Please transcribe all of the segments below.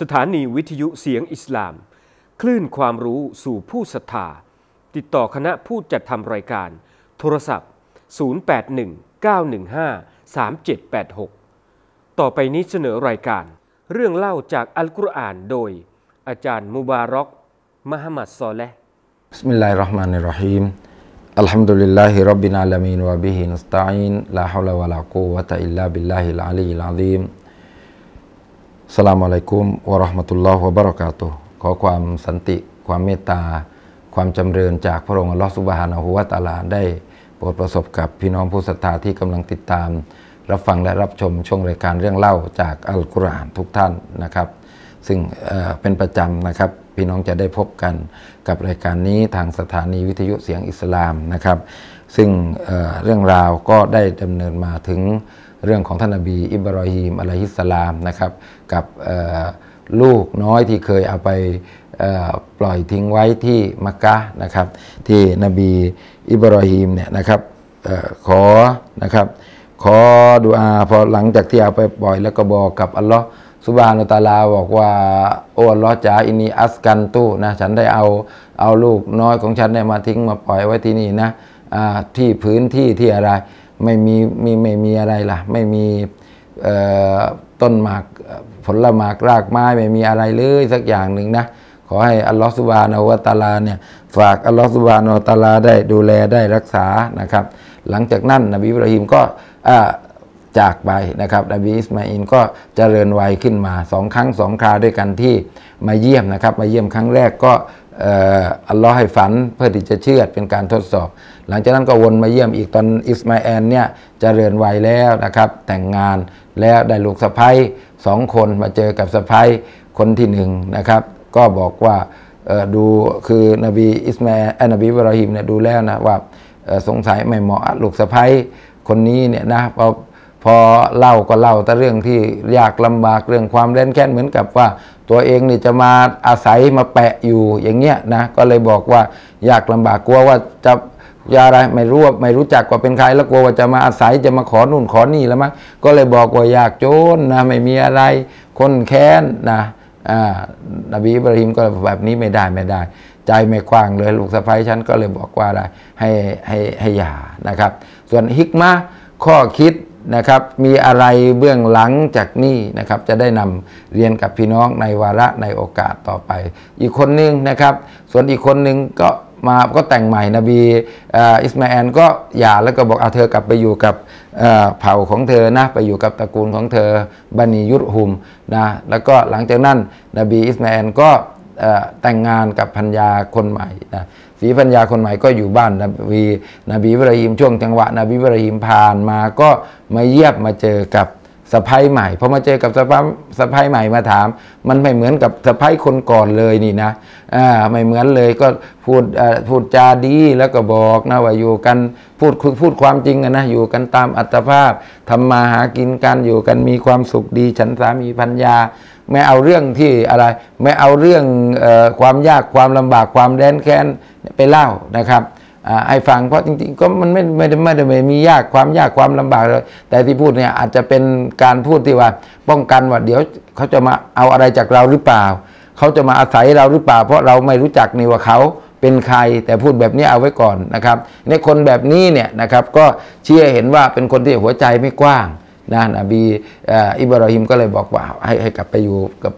สถานีวิทยุเสียงอิสลาม คลื่นความรู้สู่ผู้ศรัทธาติดต่อคณะผู้จัดทำรายการ โทรศัพท์ 0819153786 ต่อไปนี้เสนอรายการเรื่องเล่าจากอัลกุรอานโดยอาจารย์มุบารอกมหมัดซอเละบิิิสมลลาฮรห์ ب س ล الله الرحمن الرحيم الحمد لله رب العالمين و ب า ن ลาวะลากูวะตะอิลลาบิลลาฮิลอาลีลอะซีมสลามอะลัยกุมวะราะห์มะตุลลอฮ์วะบะเราะกาตุขอความสันติ ความเมตตาความจำเริญจากพระองค์อัลลอฮ์สุบฮานะฮุวะตาลา ได้โปรดประสบกับพี่น้องผู้ศรัทธาที่กำลังติดตามรับฟังและรับชมช่วงรายการเรื่องเล่าจากอัลกุรอานทุกท่านนะครับ ซึ่งเป็นประจำนะครับพี่น้องจะได้พบกันกับรายการนี้ทางสถานีวิทยุเสียงอิสลามนะครับ ซึ่งเเรื่องราวก็ได้ดำเนินมาถึงเรื่องของท่านนบีอิบรอฮีมอะลัยฮิสสลามนะครับ กับลูกน้อยที่เคยเอาไปปล่อยทิ้งไว้ที่มักกะนะครับที่นบีอิบรอฮีมเนี่ยนะครับขอนะครับขอดูอาพอหลังจากที่เอาไปปล่อยแล้วก็บอกกับอัลลอฮ์สุบานุตาลาบอกว่าโอ้ลอจ๋าอินีอัสกันต้นะฉันได้เอาเอาลูกน้อยของฉันได้มาทิ้งมาปล่อยไว้ที่นี่นะที่พื้นที่ที่อะไรไม่มีมีไม่มีอะไรล่ะไม่มีต้นหมากผลหมากรากไม้ไม่มีอะไรเลยสักอย่างหนึ่งนะขอให้อัลลอฮฺสุบานอวตาลาเนี่ยฝากอัลลอฮฺสุบานอวตาลาได้ดูแลได้รักษานะครับ หลังจากนั้นนบีอิบราฮิมก็จากไปนะครับนบีอิสมาอินก็เจริญวัยขึ้นมาสองครั้งสองคราด้วยกันที่มาเยี่ยมนะครับมาเยี่ยมครั้งแรกก็อัลลอฮ์ให้ฝันเพื่อที่จะเชื่อเป็นการทดสอบหลังจากนั้นก็วนมาเยี่ยมอีกตอนอิสมาแอนเนี่ยจเจริญวัยแล้วนะครับ แต่งงานแล้วได้ลูกสะพ้ยสองคนมาเจอกับสะพ้ยคนที่หนึ่งนะครับ ก็บอกว่าดูคือนบีอิสมาแอนนบีบรหิมเนี่ยดูแล้วนะว่าสงสัยไม่เหมาะลูกสะพ้ยคนนี้เนี่ยนะพอพอเล่าก็เล่าแต่เรื่องที่ยากลำบากเรื่องความเล่นแค้นเหมือนกับว่า ตัวเองนี่จะมาอาศัยมาแปะอยู่อย่างเงี้ยนะก็เลยบอกว่ายากลำบากกลัวว่าจะยาอะไรไม่รู้ไม่รู้จักว่าเป็นใครแล้วกลัวว่าจะมาอาศัยจะมาขอนู่นขอนี่แล้วมั้งก็เลยบอกว่าอยากจนนะไม่มีอะไรคนแค้นนะอ่านบีอิบราฮิมก็แบบนี้ไม่ได้ไม่ได้ ใจไม่กว้างเลยลูกสะใภ้ฉันก็เลยบอกว่าอะไรให้ให้ให้ยานะครับ ส่วนฮิกมะ ข้อคิดนะครับ มีอะไรเบื้องหลังจากนี้นะครับจะได้นำเรียนกับพี่น้องในวาระในโอกาสต่อไป อีกคนนึงนะครับส่วนอีกคนนึงก็มาก็แต่งใหม่นบีอิสมาแอลก็หย่าแล้วก็บอกเอาเธอกลับไปอยู่กับเผ่าของเธอนะไปอยู่กับตระกูลของเธอบันียุทหุมนะแล้วก็หลังจากนั้นนบีอิสมาแอลก็แต่งงานกับพัญญาคนใหม่นะสีพัญญาคนใหม่ก็อยู่บ้านนาบีนบีบรหิมช่วงจังหวะนบีบรหิมผ่านมาก็มาเยียบมาเจอกับสะพ้ายใหม่พอมาเจอกับสะพ้ายสะพ้ายใหม่มาถาม มันไม่เหมือนกับสะพ้ายคนก่อนเลยนี่นะอ่าไม่เหมือนเลยก็พูดพูดจาดีแล้วก็บอกนะว่าอยู่กันพูดพูดความจริงนะอยู่กันตามอัตภาพทำมาหากินกันอยู่กันมีความสุขดี ฉันสามีพัญญาไม่เอาเรื่องที่อะไรไม่เอาเรื่องอความยากความลำบากความแดนแค้นไปเล่านะครับให้ฟังเพราะจริงๆก็มันไม่ไม่ได้ไม่ได้มียากความยากความลำบากเลยแต่ที่พูดเนี่ยอาจจะเป็นการพูดที่ว่าป้องกันว่าเดี๋ยวเขาจะมาเอาอะไรจากเราหรือเปล่า เขาจะมาอาศัยเราหรือเปล่า เพราะเราไม่รู้จักนี่ว่าเขาเป็นใครแต่พูดแบบนี้เอาไว้ก่อนนะครับในคนแบบนี้เนี่ยนะครับก็เชื่อเห็นว่าเป็นคนที่หัวใจไม่กว้างนะนบีอิบราฮิมก็เลยบอกว่าให้ให้กลับไปอยู่กับ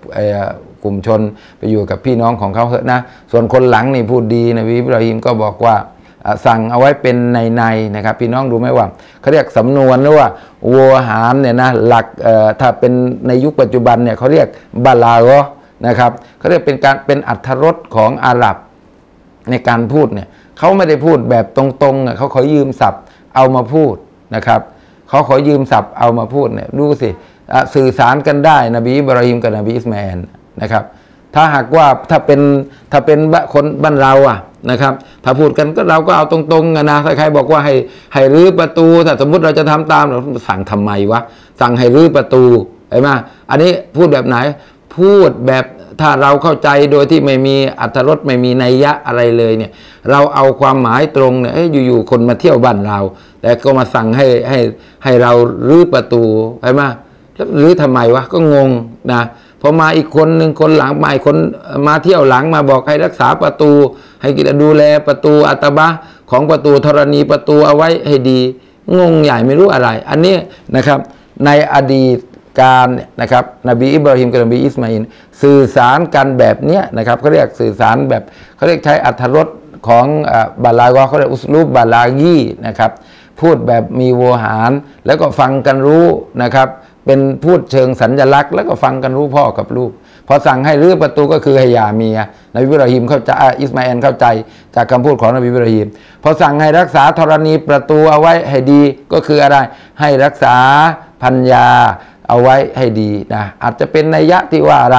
กลุ่มชน ไปอยู่กับพี่น้องของเขาเถอะนะส่วนคนหลังนี่พูดดีนบีอิบราฮิมก็บอกว่าสั่งเอาไว้เป็นในในนะครับ พี่น้องดูไหมว่าเขาเรียกสำนวนหรือว่าวัวหามเนี่ยนะหลักถ้าเป็นในยุคปัจจุบันเนี่ยเขาเรียกบาลาโอนะครับเขาเรียกเป็นการเป็นอัธรสของอาหรับในการพูดเนี่ยเขาไม่ได้พูดแบบตรงๆ เขาขอยืมศัพท์เอามาพูดนะครับเขาขอยืมศัพท์เอามาพูดเนี่ยดูสิ สื่อสารกันได้ นบีบรอฮิมกับนบีอิสมาอลนะครับถ้าหากว่าถ้าเป็นถ้าเป็นคนบ้านเราอ่ะนะครับ ถ้าพูดกันก็เราก็เอาตรงๆนะใครๆบอกว่าให้ให้รื้อประตู ถ้าสมมุติเราจะทำตามเราสั่งทำไมวะ สั่งให้รื้อประตูเห็นไหมอันนี้พูดแบบไหน พูดแบบถ้าเราเข้าใจโดยที่ไม่มีอัตรรสไม่มีนัยยะอะไรเลยเนี่ย เราเอาความหมายตรงเนี่ยอยู่ๆ คนมาเที่ยวบ้านเรา แต่ก็มาสั่งให้ให้ให้เรารื้อประตูใช่ไหมแล้วรื้อทำไมวะก็งงนะพอมาอีกคนหนึ่งคนหลังใหม่คน มาเที่ยวหลังมาบอกให้รักษาประตู ให้กิดูแลประตูอัตบะของประตูธรณีประตูเอาไว้ให้ดี งงใหญ่ไม่รู้อะไร อันนี้นะครับในอดีตการนะครับนบี อิบราฮิมกับนบีอิสมาอินสื่อสารกันแบบเนี้ยนะครับเขาเรียกสื่อสารแบบเขาเรียกใช้อัธรสของบาลากอเขาเรียกอุสลูบบาลายีนะครับ พูดแบบมีโวหาร แล้วก็ฟังกันรู้นะครับเป็นพูดเชิงสัญญลักษณ์แล้วก็ฟังกันรู้พ่อกับลูกพอสั่งให้รื้อประตูก็คือให้ยาเมียนบวบรหิมเข้าใจอิสมาเอลเข้าใจ จากคำพูดของนบวบรหิมพอสั่งให้รักษาธรณีประตูเอาไว้ให้ดีก็คืออะไร ให้รักษาพัญญาเอาไว้ให้ดีนะอาจจะเป็นนัยยะที่ว่าอะไร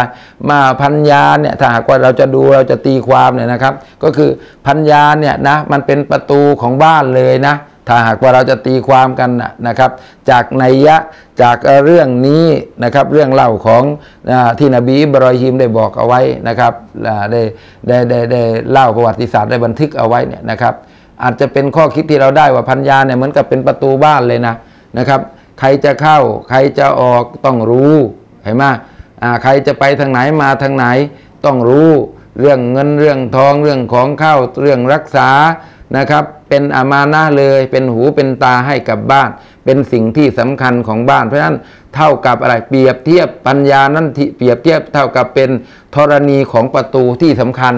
มาพัญญาเนี่ยถ้าหากว่าเราจะดูเราจะตีความเนี่ยนะครับ ก็คือพัญญาเนี่ยนะมันเป็นประตูของบ้านเลยนะถ้าหากว่าเราจะตีความกันนะครับ จากนัยยะจากเรื่องนี้นะครับเรื่องเล่าของที่นบีบรอยฮิมได้บอกเอาไว้นะครับได้ได้ไดได้เล่าประวัติศาสตร์ได้บันทึกเอาไว้เนี่ยนะครับ อาจจะเป็นข้อคิดที่เราได้ว่าพัญญาเนี่ยเหมือนกับเป็นประตูบ้านเลยนะนะครับ ใครจะเข้า ใครจะออกต้องรู้ เห็นไหมใครจะไปทางไหนมาทางไหนต้องรู้ เรื่องเงินเรื่องทองเรื่องของเข้าเรื่องรักษานะครับเป็นอามานะเลยเป็นหูเป็นตาให้กับบ้าน เป็นสิ่งที่สำคัญของบ้าน เพราะฉะนั้นเท่ากับอะไรเปรียบเทียบปัญญานั้นเปรียบเทียบเท่ากับเป็นธรณีของประตูที่สำคัญ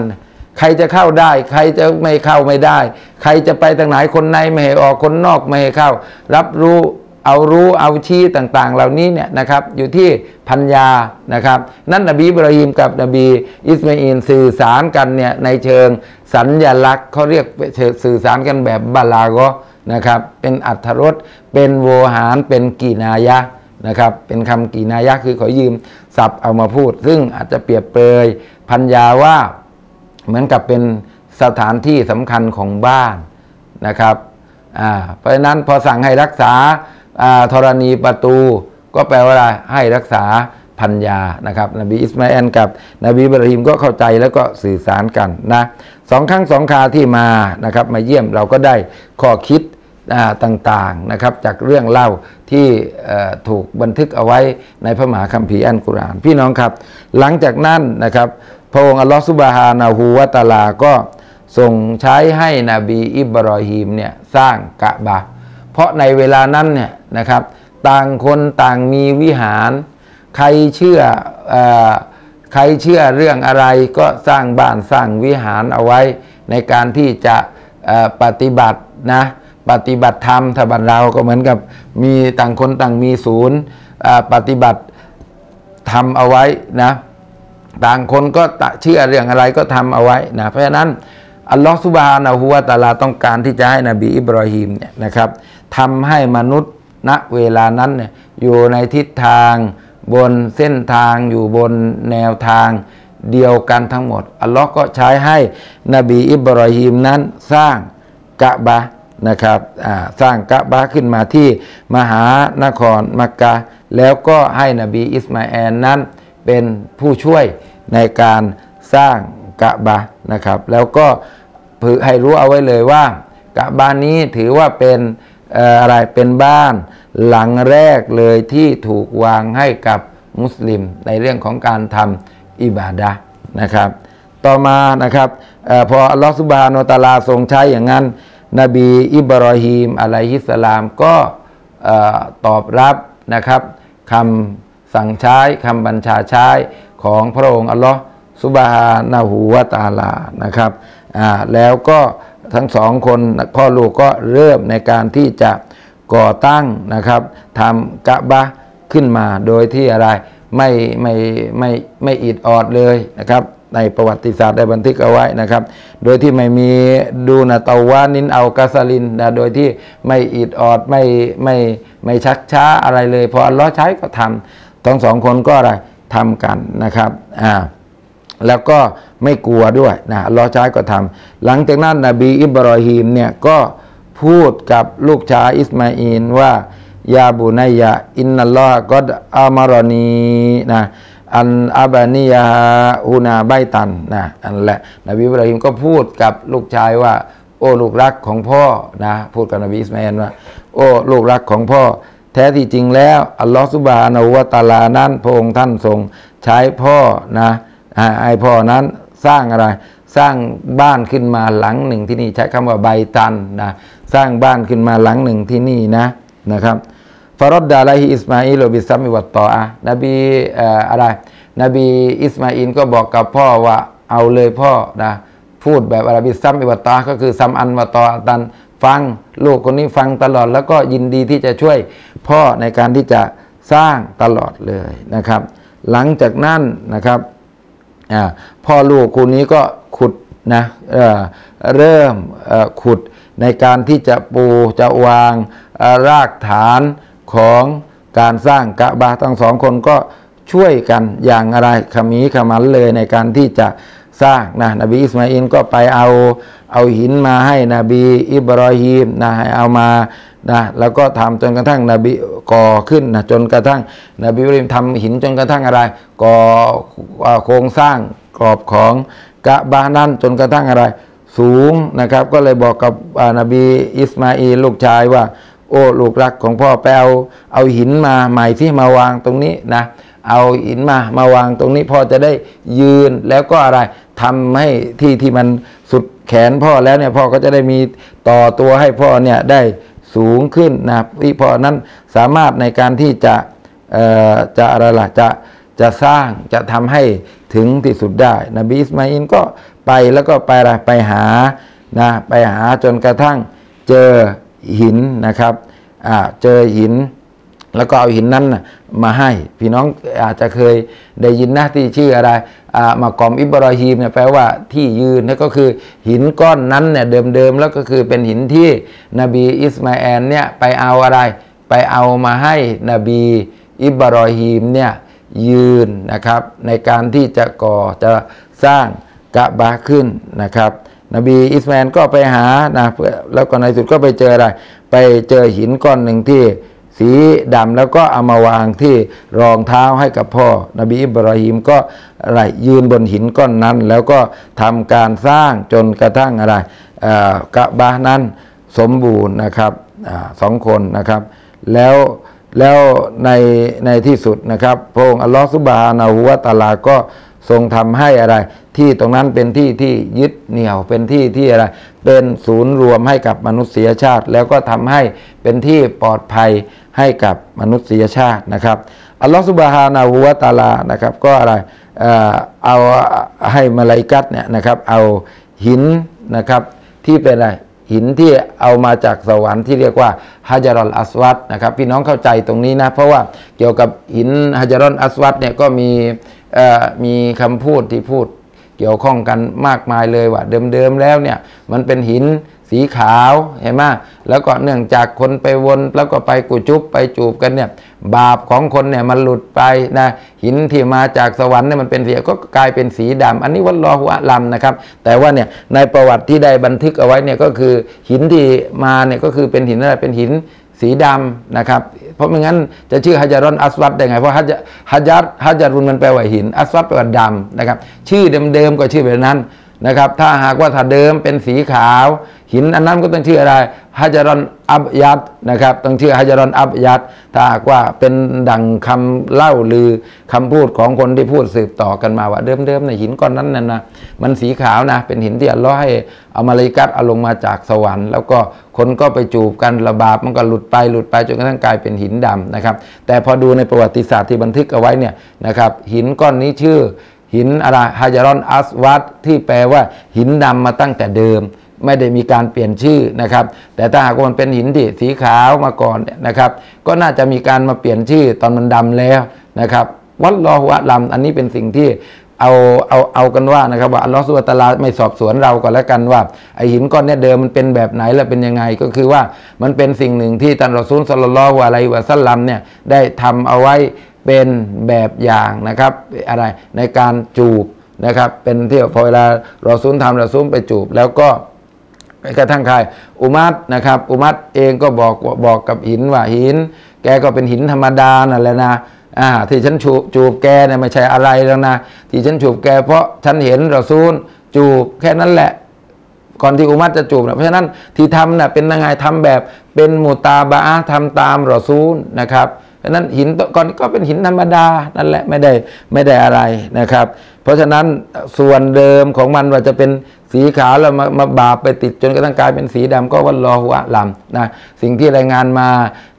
ใครจะเข้าได้ใครจะไม่เข้าไม่ได้ ใครจะไปทางไหนคนในไม่ให้ออกคนนอกไม่ให้เข้า รับรู้เอารู้เอาชี้ต่างๆ เหล่านี้เนี่ยนะครับอยู่ที่พัญญานะครับ นั่นนบีบรหิมกับนบี อิสมาอินสื่อสารกันเนี่ยในเชิงสัญญลักษณ์เขาเรียกสื่อสารกันแบบบาลาก็นะครับเป็นอัธรสเป็นโวหาร เป็นกีนายะนะครับเป็นคำกีนายะ คือขอยืม ศัพท์เอามาพูด ซึ่งอาจจะเปรียบเปยพัญญาว่า เหมือนกับเป็นสถานที่สำคัญของบ้านนะครับเพราะฉะนั้นพอสั่งให้รักษาธรณีประตูก็แปลว่าอะไรให้รักษาพัญญานะครับนบีอิสมาอลกับ นบีบรหิมก็เข้าใจแล้วก็สื่อสารกันนะสองครั้งสองคาที่มานะครับมาเยี่ยมเราก็ได้ข้อคิดต่างๆนะครับจากเรื่องเล่าที่ถูกบันทึกเอาไว้ในพระมหาคัมภีร์อันกุรานพี่น้องครับ หลังจากนั้นนะครับพระองค์อัลลอฮฺสุบฮานาหูวาตาลาก็ส่งใช้ให้นบีอิบรอฮีมเนี่ยสร้างกะบะเพราะในเวลานั้นเนี่ยนะครับต่างคนต่างมีวิหารใครเชื่ออใครเชื่อเรื่องอะไรก็สร้างบ้านสร้างวิหารเอาไว้ในการที่จะปฏิบัตินะปฏิบัติธรรมถ้าบันเราก็เหมือนกับมีต่างคนต่างมีศูนย์ ปฏิบัติทำเอาไว้นะต่างคนก็เชื่อเรื่องอะไรก็ทำเอาไว้นะเพราะฉะนั้นอัลลอฮฺสุบฮานะฮัวาตาลาต้องการที่จะให้นบีอิบรอฮิมเนี่ยนะครับทำให้มนุษย์ณเวลานั้นเนี่ยอยู่ในทิศทางบนเส้นทางอยู่บนแนวทางเดียวกันทั้งหมด อัลลอฮ์ก็ใช้ให้นบีอิบรอฮิมนั้นสร้างกะบะนะครับสร้างกะบะ ขึ้นมาที่มหานครมักกะแล้วก็ให้นบีอิสมาแอลนั้น เป็นผู้ช่วยในการสร้างกะบะนะครับ แล้วก็ ให้รู้เอาไว้เลยว่า กะบานี้ถือว่าเป็นอะไรเป็นบ้านหลังแรกเลยที่ถูกวางให้กับมุสลิมในเรื่องของการทำอิบาดะนะครับ ต่อมานะครับอพออัลลอฮฺสุบฮานุตาลาทรงใช้อย่างนั้น นบีอิบรอฮีมอะลัยฮิสลามก็ตอบรับนะครับคำสั่งใช้คำบัญชาใช้ของพระองค์อัลลอฮฺสุบฮานาหูวาตาลานะครับแล้วก็ทั้งสองคนพ่อลูกก็เริ่มในการที่จะก่อตั้งนะครับทำกะบะขึ้นมา โดยที่อะไรไม่ไม่ไม่ไม่อิดออดเลยนะครับ ในประวัติศาสตร์ได้บันทึกเอาไว้นะครับ โดยที่ไม่มีดูนะตาวานินเอากาซลินนะโดยที่ไม่อิดออดไม่ไม่ไม่ชักช้าอะไรเลยพออัลลอฮ์ใช้ก็ทำทั้งสองคนก็อะไรทำกันนะครับอ่าแล้วก็ไม่กลัวด้วยนะรอชายก็ทำหลังจากนั้นนบีอิบรอฮีมเนี่ยก็พูดกับลูกชายอิสมาอินว่ายาบุนายะอินนัลลอฮก็อามารอนีนะอันอาบานียาฮูนาไบตันนะอันแหละนบีอิบราฮิมก็พูดกับลูกชายว่า โอ้ลูกรักของพ่อนะ พูดกับนบีอิสมาอินว่า โอ้ลูกรักของพ่อ แท้ที่จริงแล้วอัลลอฮฺสุบฮานาวะตาลานั้น พระองค์ท่านทรงใช้พ่อนะไอ้พ่อนั้นสร้างอะไรสร้างบ้านขึ้นมาหลังหนึ่งที่นี่ ใช้คำว่าใบตันนะสร้างบ้านขึ้นมาหลังหนึ่งที่นี่นะนะครับฟารดดาไลฮิอิสมาอิลบิซัมิวัตตออะนบีอะไร นบีอิสมาอินก็บอกกับพ่อว่าเอาเลยพ่อนะพูดแบบอาราบิซัมอิวัตตาก็คือซัมอันวัตตอตันฟังลูกคนนี้ฟังตลอดแล้วก็ยินดีที่จะช่วยพ่อในการที่จะสร้างตลอดเลยนะครับ หลังจากนั้นนะครับพ่อลูกคู่นี้ก็ขุดนะเเริ่มขุดในการที่จะปูจะวางรากฐานของการสร้างกะบาทั้งสองคนก็ช่วยกันอย่างอะไรขมีขมันเลยในการที่จะสร้างนะนบีอิสมาอินก็ไปเอาเอาหินมาให้นบี อิบรอฮีมนะให้เอามานะแล้วก็ทำจนกระทั่งนบีก่อขึ้นนะจนกระทั่ง นบีอิบรอฮีมทำหินจนกระทั่งอะไรก่อโครงสร้างกรอบของกะบานั่นจนกระทั่งอะไร สูงนะครับก็เลยบอกกับนบีอิสมาอินลูกชายว่า โอ้ลูกรักของพ่อไปเอาเอาหินมาใหม่ที่มาวางตรงนี้นะเอาหินมา มาวางตรงนี้พ่อจะได้ยืนแล้วก็อะไรทำให้ที่ที่มันสุดแขนพ่อแล้วเนี่ยพ่อก็จะได้มีต่อตัวให้พ่อเนี่ยได้สูงขึ้นนะพี่พ่อนั้นสามารถในการที่จะจะอะไรล่ะจะจะสร้างจะทำให้ถึงที่สุดได้ นบีอิสมาอินก็ไปแล้วก็ไปละไปหานะไปหาจนกระทั่งเจอหินนะครับอ่าเจอหินแล้วก็เอาหินนั้นมาให้พี่น้องอาจจะเคยได้ยินนะที่ชื่ออะไรมากอมอิบรอฮีมเนี่ยแปลว่าที่ยืนนั่นก็คือหินก้อนนั้นเนี่ยเดิมๆแล้วก็คือเป็นหินที่นบีอิสมาแอลเนี่ยไปเอาอะไร ไปเอามาให้นบีอิบรอฮีมเนี่ยยืนนะครับ ในการที่จะก่อจะสร้างกะบาขึ้นนะครับ นบีอิสมาแอลก็ไปหานะแล้วก็ในสุดก็ไปเจออะไร ไปเจอหินก้อนหนึ่งที่สีดำแล้วก็เอามาวางที่รองเท้าให้กับพ่อนบีอิบราฮิมก็อะไรยืนบนหินก้อนนั้น แล้วก็ทำการสร้างจนกระทั่งอะไรกะบานั้นสมบูรณ์นะครับอสองคนนะครับ แล้วแล้วในในที่สุดนะครับ พระองค์อัลลอฮฺสุบฮานาหูวาตาลาก็ทรงทำให้อะไร ที่ตรงนั้นเป็นที่ที่ยึดเหนี่ยวเป็นที่ที่อะไรเป็นศูนย์รวมให้กับมนุษยชาติ แล้วก็ทำให้เป็นที่ปลอดภัยให้กับมนุษยชาตินะครับอัลลอฮฺสุบฮานาหูวาตาลา นะครับก็อะไรเอาให้มาลายกัตเนี่ยนะครับเอาหินนะครับที่เป็นอะไรหินที่เอามาจากสวรรค์ที่เรียกว่าฮะจารอนอัสวัตนะครับพี่น้องเข้าใจตรงนี้นะ เพราะว่าเกี่ยวกับหินฮะจารอนอัสวัตเนี่ยก็มีมีคำพูดที่พูดเกี่ยวข้องกันมากมายเลยว่าเดิมๆแล้วเนี่ยมันเป็นหินสีขาวเห็นไหมแล้วก็เนื่องจากคนไปวน แล้วก็ไปกุจุบไปจูบกันเนี่ย บาปของคนเนี่ยมันหลุดไปนะหินที่มาจากสวรรค์เนี่ยมันเป็นสีก็กลายเป็นสีดำ อันนี้วัดรอหัวลำนะครับ แต่ว่าเนี่ยในประวัติที่ได้บันทึกเอาไว้เนี่ยก็คือหินที่มาเนี่ยก็คือเป็นหินอะไรเป็นหินสีดำนะครับเพราะไม่งั้นจะชื่อฮัจารอนอัสวัตได้ไง เพราะฮัจฮัจารฮัจารุนมันแปลว่าหิน อัสวัตแปลว่าดำนะครับ ชื่อเดิมๆก็ชื่อแบบนั้นนะครับถ้าหากว่าถ้าเดิมเป็นสีขาวหินอันนั้นก็ต้องชื่ออะไรฮัจารอนอับยัดนะครับต้องชื่อฮัจารอนอับยัดถ้าหากว่าเป็นดังคำเล่าลือคำพูดของคนที่พูดสืบต่อกันมาว่าเดิมๆในหินก้อนนั้นนะนะมันสีขาวนะเป็นหินที่อัลลอฮ์ให้อามาลิกัสเอาลงมาจากสวรรค์ แล้วก็คนก็ไปจูบกันระบาบมันก็หลุดไปหลุดไปจนกระทั่งกลายเป็นหินดำนะครับแต่พอดูในประวัติศาสตร์ที่บันทึกเอาไว้เนี่ยนะครับหินก้อนนี้ชื่อหินอะไรฮายารอนอัสวัตที่แปลว่าหินดำมาตั้งแต่เดิม ไม่ได้มีการเปลี่ยนชื่อนะครับ แต่ถ้าหากมันเป็นหินที่สีขาวมาก่อนนะครับ ก็น่าจะมีการมาเปลี่ยนชื่อตอนมันดำแล้วนะครับ วัดลอหัวลำอันนี้เป็นสิ่งที่เอาเอาเอากันว่านะครับว่าอัลลอฮฺสุบตาลาไม่สอบสวนเราก่นแล้วกันว่าไอหินก้อนนี้เดิมมันเป็นแบบไหนและเป็นยังไงก็คือว่ามันเป็นสิ่งหนึ่งที่ตันรอซูลสลลลอฮฺอะไรวะสัลลัมเนี่ยได้ทำเอาไว้เป็นแบบอย่างนะครับ อะไรในการจูบนะครับ เป็นที่พอเวลาเราซุ้มทำเราซุ้มไปจูบ แล้วก็กระทั่งใคร อุมัตนะครับ อุมัตเองก็บอกบอกกับหินว่าหิน แกก็เป็นหินธรรมดานั่นแหละนะอ่าที่ฉันจูบจูบแกเนี่ยไม่ใช่อะไรแล้วนะที่ฉันจูบแกเพราะฉันเห็นเราซูนจูบแค่นั้นแหละ ก่อนที่อุมัตจะจูบนะเพราะฉะนั้นที่ทำนะ่ะเป็นยังไงทำแบบ เป็นมูตาบะทำตามเราซูนนะครับฉะนั้นหินก้อนก็เป็นหินธรรมดา นั่นแหละไม่ได้ไม่ได้อะไรนะครับเพราะฉะนั้นส่วนเดิมของมัน ว่าจะเป็นสีขาวแล้วมามาบาปไปติดจนกระทั่งกลาย เป็นสีดำก็ว่ารอหัวลำนะสิ่งที่รายงานมา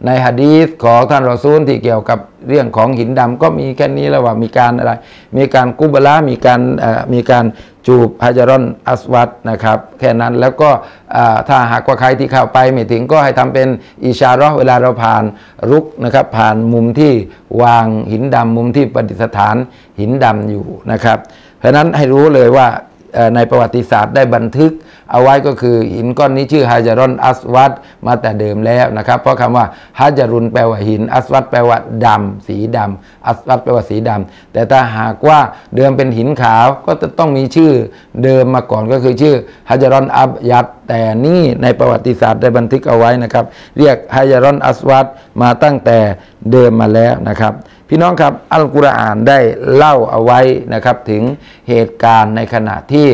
ในฮะดีสของท่านรอซูลที่เกี่ยวกับเรื่องของหินดำก็มีแค่นี้แล้วว่า มีการอะไรมีการกุบละมีการมีการจูบฮะจารอนอัสวัตนะครับแค่นั้นแล้วก็ถ้าหากว่าใครที่เข้าไปไม่ถึงก็ให้ทำเป็นอิชาร์เวลาเราผ่านรุกนะครับผ่านมุมที่วางหินดำมุมที่ประดิษฐานหินดำอยู่นะครับเพราะนั้นให้รู้เลยว่าในประวัติศาสตร์ได้บันทึก เอาไว้ก็คือหินก้อนนี้ชื่อฮาจารอน อัสวัตมาแต่เดิมแล้วนะครับ เพราะคำว่าฮาจารุนแปลว่าหิน อัสวัตแปลว่าดำ สีดำ อัสวัตแปลว่าสีดำ แต่ถ้าหากว่าเดิมเป็นหินขาวก็จะต้องมีชื่อเดิมมาก่อนก็คือชื่อฮาจารอนอับยัดแต่นี่ในประวัติศาสตร์ได้บันทึกเอาไว้นะครับ เรียกฮาจารอนอัสวัตมาตั้งแต่เดิมมาแล้วนะครับพี่น้องครับอัลกุรอานได้เล่าเอาไว้นะครับถึงเหตุการณ์ในขณะที่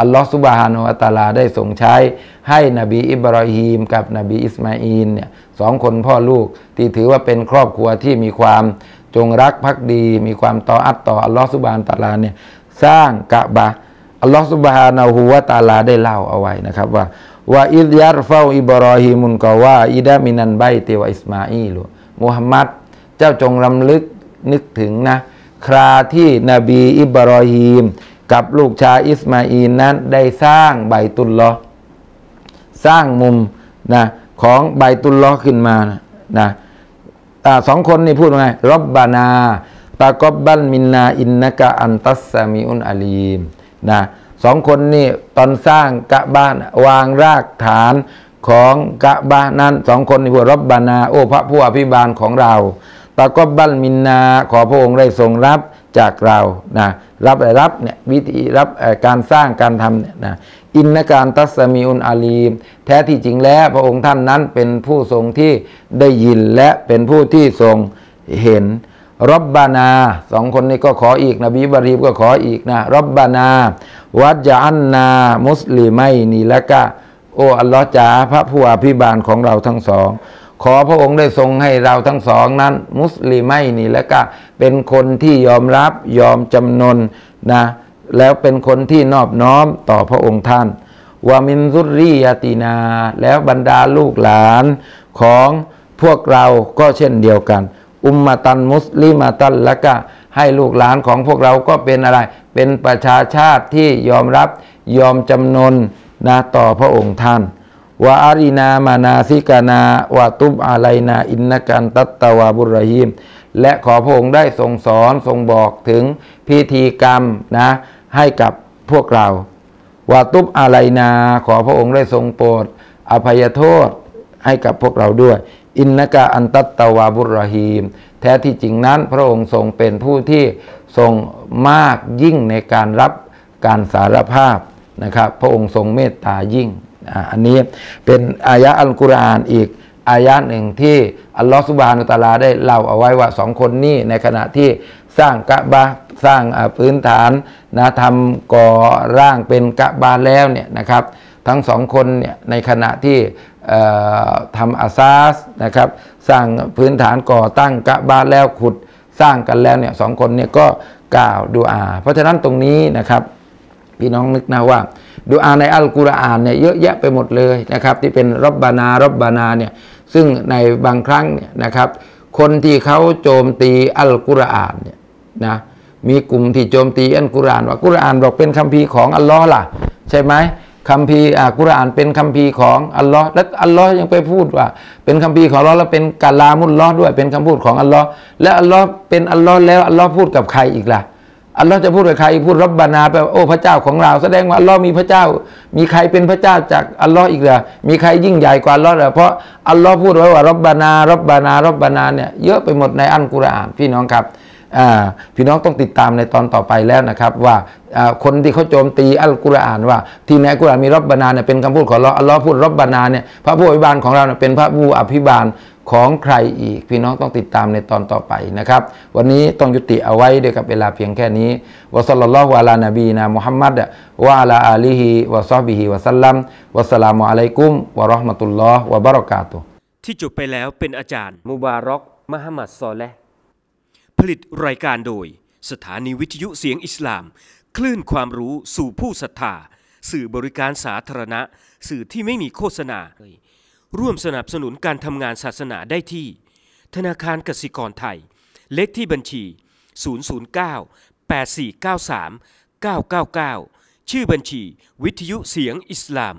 อัลลอฮฺสุบฮานุอัตาลาได้ส่งใช้ ให้นบีอิบราฮิมกับนบีอิสมาอินเนี่ยสองคนพ่อลูก ที่ถือว่าเป็นครอบครัวที่มีความจงรักภักดี มีความต่ออัตต่ออัลลอฮฺสุบฮานตาลาเนี่ยสร้างกะบะอัลลอฮฺสุบฮานาหูวาตาลาได้เล่าเอาไว้นะครับว่าว่าอิยาร์เฝ้าอิบรอฮิมุนกว่าอิดามินันไบตวอิสมาอีลุมุฮัมมัดเจ้าจงรำลึกนึกถึงนะคราที่นบีอิบรอฮีม กับลูกชายอิสมาอีนนั้นได้สร้างใบตุลลอสร้างมุมนะของใบตุลลอขึ้นมานะนะสองคนนี่พูดว่าไงรบบานาตากบบันมินนาอินนกะอันตัสซามิอุนอาลีมนะสองคนนี่ ตอนสร้าง กะบ้านวางรากฐานของกะบ้านนั้นสองคนนี่พูดรบบานาโอพระผู้อภิบาลของเราตากบบัลมินนาขอพระองค์ได้ทรงรับจากเรานะรับรับเนี่ยวิธีรับการสร้างการทำเนี่ยนะอินนการตัสมีอุนอาลีม แท้ที่จริงแล้ว พระองค์ท่านนั้นเป็นผู้ทรงที่ได้ยินและเป็นผู้ที่ทรงเห็น รบบานาสองคนนี้ก็ขออีกนบีบารีบก็ขออีกนะรบบานาวัดยาอันนามุสลิมไม่นีละกะโอ้อัลลอฮ์จ๋าพระผู้อภิบาลของเราทั้งสองขอพระองค์ได้ทรงให้เราทั้งสองนั้น มุสลิมไม่นี่และก็เป็นคนที่ยอมรับยอมจำนนนะแล้วเป็นคนที่นอบน้อมต่อพระองค์ท่านวามินซุรียาตินาแล้วบรรดาลูกหลานของพวกเราก็เช่นเดียวกัน อุมมาตันมุสลิมาตันและก็ให้ลูกหลานของพวกเราก็เป็นอะไร เป็นประชาชาติที่ยอมรับยอมจำนนนะต่อพระองค์ท่านวะอารินามานาซิกานาวะตุบอาไลนา อินนกันตัตตวาบุรหิมและขอพระองค์ได้ทรงสอนทรงบอกถึงพิธีกรรมนะให้กับพวกเราวะตุบอาไลนา ขอพระองค์ได้ทรงโปรดอภัยโทษให้กับพวกเราด้วย อินนกะอันตัตตวาบุรหีม แท้ที่จริงนั้นพระองค์ทรงเป็นผู้ที่ทรงมากยิ่งในการรับการสารภาพนะครับพระองค์ทรงเมตตายิ่งอันนี้เป็นอายะอัลกุรอานอีกอายะหนึ่งที่อัลลอฮฺสุบานุตาลาได้เล่าเอาไว้ว่าสองคนนี้ในขณะที่สร้างกะบะสร้างพื้นฐานนะทำก่อร่างเป็นกะบาแล้วเนี่ยนะครับ ทั้งสองคนเนี่ยในขณะที่ทำอาซาสนะครับ สร้างพื้นฐานก่อตั้งกะบาแล้วขุดสร้างกันแล้วเนี่ยสองคนเนี่ยก็กล่าวดูอา เพราะฉะนั้นตรงนี้นะครับพี่น้องนึกนะว่า ดูอาในอัลกุรอานเนี่ยเยอะแยะไปหมดเลยนะครับ ที่เป็นรบบานารบบานาเนี่ยซึ่งในบางครั้งเนี่ยนะครับคนที่เขาโจมตีอัลกุรอานเนี่ยนะมีกลุ่มที่โจมตีอัลกุรอาน ว่ากุรอานบอกเป็นคัมภีร์ของอัลลอฮ์ล่ะใช่ไหมคัมภีร์อัลกุรอาน เป็นคัมภีร์ของอัลลอฮ์และอัลลอฮ์ยังไปพูดว่า เป็นคัมภีร์ของอัลลอฮ์แล้วเป็นกาลามุลลอฮ์ด้วยเป็นคำพูดของอัลลอฮ์และอัลลอฮ์เป็นอัลลอฮ์แล้วอัลลอฮ์พูดกับใครอีกล่ะอัลลอฮ์จะพูดกับใครพูดรับบานาแปลว่าโอ้พระเจ้าของเรา แสดงว่าอัลลอฮ์มีพระเจ้ามีใครเป็นพระเจ้าจากอัลลอฮ์อีกเหรอมีใครยิ่งใหญ่กว่าอัลลอฮ์เหรอเพราะอัลลอฮ์พูดไว้ว่ารับบานารับบานารับบานาเนี่ยเยอะไปหมดในอัลกุรอานพี่น้องครับพี่น้องต้องติดตามในตอนต่อไปแล้วนะครับว่าคนที่เขาโจมตีอัลกุรอานว่าที่ในอัลกุรอานมีรับบานาเนี่ยเป็นคำพูดของอัลลอฮ์อัลลอฮ์พูดรับบานาเนี่ยพระผู้อภิบาลของเราเนี่ยเป็นพระผู้อภิบาลของใครอีกพี่น้องต้องติดตามในตอนต่อไปนะครับ วันนี้ต้องยุติเอาไว้ด้วยกับเวลาเพียงแค่นี้วะสัลลัลลอฮุอะลานบีนะมุฮัมมัดวะอะลาอาลีฮิวะซอบิฮิวะสัลลัมวะสลามุอะลัยกุมวะราะห์มะตุลลอฮ์วะบะเราะกาตุที่จบไปแล้วเป็นอาจารย์ มุบารอกมหมัดซอและผลิตรายการโดย สถานีวิทยุเสียงอิสลาม คลื่นความรู้สู่ผู้ศรัทธาสื่อบริการสาธารณะ สื่อที่ไม่มีโฆษณาร่วมสนับสนุนการทำงานศาสนาได้ที่ ธนาคารกสิกรไทย เลขที่บัญชี 009 8493 999 ชื่อบัญชีวิทยุเสียงอิสลาม